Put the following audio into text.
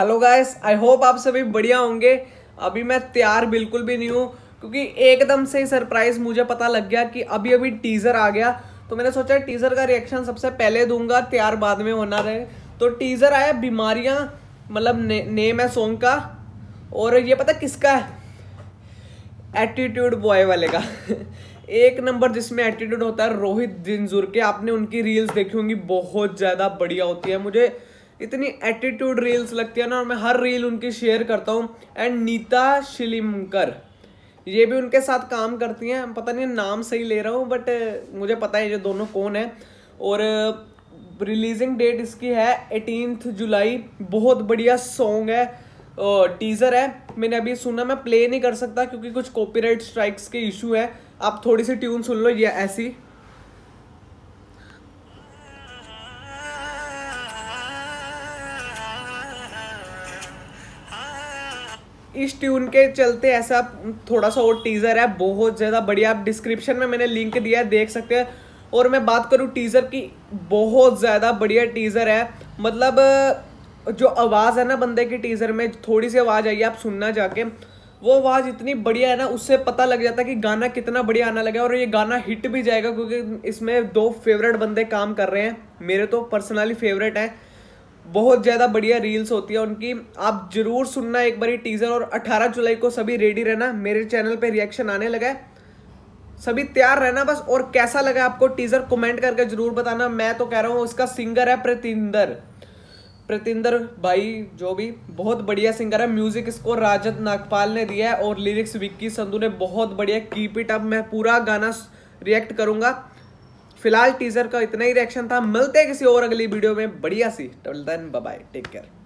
hello guys I hope आप सभी बढ़िया होंगे अभी मैं तैयार बिल्कुल भी नहीं हूँ क्योंकि एकदम से ही सरप्राइज मुझे पता लग गया कि अभी अभी टीज़र आ गया तो मैंने सोचा टीज़र का रिएक्शन सबसे पहले दूंगा तैयार बाद में होना रहे तो टीज़र आया बीमारियाँ मतलब ने, नेम है सॉन्ग का और ये पता किसका है एटीट्यूड बॉय वाले का एक नंबर जिसमें एटीट्यूड होता है रोहित जिंजूर के आपने उनकी रील्स देखी होंगी बहुत ज़्यादा बढ़िया होती है मुझे इतनी एटीट्यूड रील्स लगती है ना और मैं हर रील उनकी शेयर करता हूँ एंड नीता शिलिमकर ये भी उनके साथ काम करती हैं पता नहीं नाम सही ले रहा हूँ बट मुझे पता है ये दोनों कौन है और रिलीजिंग डेट इसकी है एटीनथ जुलाई बहुत बढ़िया सॉन्ग है टीज़र है मैंने अभी सुना मैं प्ले नहीं कर सकता क्योंकि कुछ कॉपीराइट स्ट्राइक्स के इशू है आप थोड़ी सी ट्यून सुन लो ये ऐसी इस ट्यून के चलते ऐसा थोड़ा सा और टीज़र है बहुत ज़्यादा बढ़िया आप डिस्क्रिप्शन में मैंने लिंक दिया है देख सकते हैं और मैं बात करूँ टीज़र की बहुत ज़्यादा बढ़िया टीज़र है मतलब जो आवाज़ है ना बंदे की टीज़र में थोड़ी सी आवाज़ आई है आप सुनना जाके वो आवाज़ इतनी बढ़िया है ना उससे पता लग जाता है कि गाना कितना बढ़िया आना लगा और ये गाना हिट भी जाएगा क्योंकि इसमें दो फेवरेट बंदे काम कर रहे हैं मेरे तो पर्सनली फेवरेट हैं बहुत ज़्यादा बढ़िया रील्स होती है उनकी आप ज़रूर सुनना एक बारी टीज़र और 18 जुलाई को सभी रेडी रहना मेरे चैनल पे रिएक्शन आने लगा है सभी तैयार रहना बस और कैसा लगा आपको टीज़र कमेंट करके ज़रूर बताना मैं तो कह रहा हूँ उसका सिंगर है प्रतिंदर प्रतिंदर भाई जो भी बहुत बढ़िया सिंगर है म्यूजिक इसको राजत नागपाल ने दिया है और लिरिक्स विक्की संधु ने बहुत बढ़िया कीप इट अब मैं पूरा गाना रिएक्ट करूँगा फिलहाल टीजर का इतना ही रिएक्शन था मिलते हैं किसी और अगली वीडियो में बढ़िया सी बाय टेक केयर